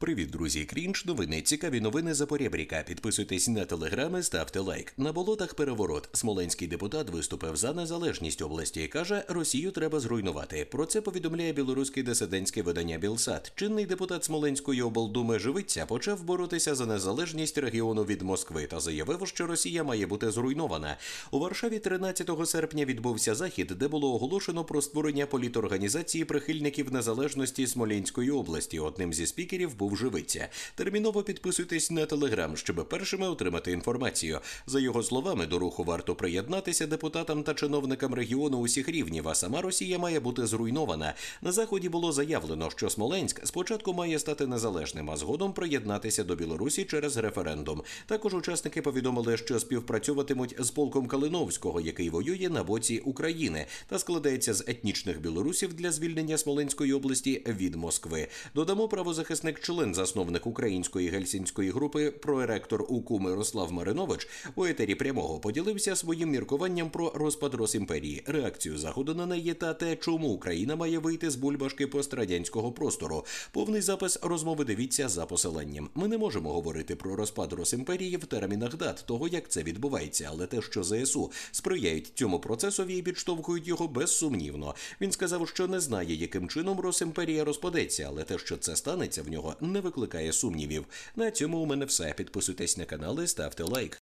Привіт, друзі! Крінж, новини, цікаві новини Запорєбріка. Підписуйтесь на телеграми, ставте лайк. На болотах переворот. Смоленський депутат виступив за незалежність області. каже, Росію треба зруйнувати. Про це повідомляє білоруське дисидентське видання Білсад. Чинний депутат Смоленської облдуми живиця почав боротися за незалежність регіону від Москви та заявив, що Росія має бути зруйнована. У Варшаві 13 серпня відбувся захід, де було оголошено про створення політорганізації прихильників незалежності Смолінської області. Одним зі спікерів був типу вживиться. Терміново підписуйтесь на телеграм, щоб першими отримати інформацію. За його словами, до руху варто приєднатися депутатам та чиновникам регіону усіх рівнів. А сама Росія має бути зруйнована. На заході було заявлено, що Смоленськ спочатку має стати незалежним, а згодом приєднатися до Білорусі через референдум. Також учасники повідомили, що співпрацюватимуть з полком Калиновського, який воює на боці України, та складається з етнічних білорусів для звільнення Смоленської області від Москви. Додамо правозахисник член засновник української гельсінської групи, проректор УКУ Мирослав Маринович у етері прямого поділився своїм міркуванням про розпад Рос імперії. реакцію заходу на неї та те, чому Україна має вийти з бульбашки пострадянського простору. Повний запис розмови дивіться за посиланням. Ми не можемо говорити про розпад Росімперії в термінах дат того, як це відбувається, але те, що ЗСУ сприяють цьому процесові і підштовхують його безсумнівно. Він сказав, що не знає, яким чином Росімперія розпадеться, але те, що це станеться в нього, не викликає сумнівів. На цьому у мене все. Підписуйтесь на канал і ставте лайк.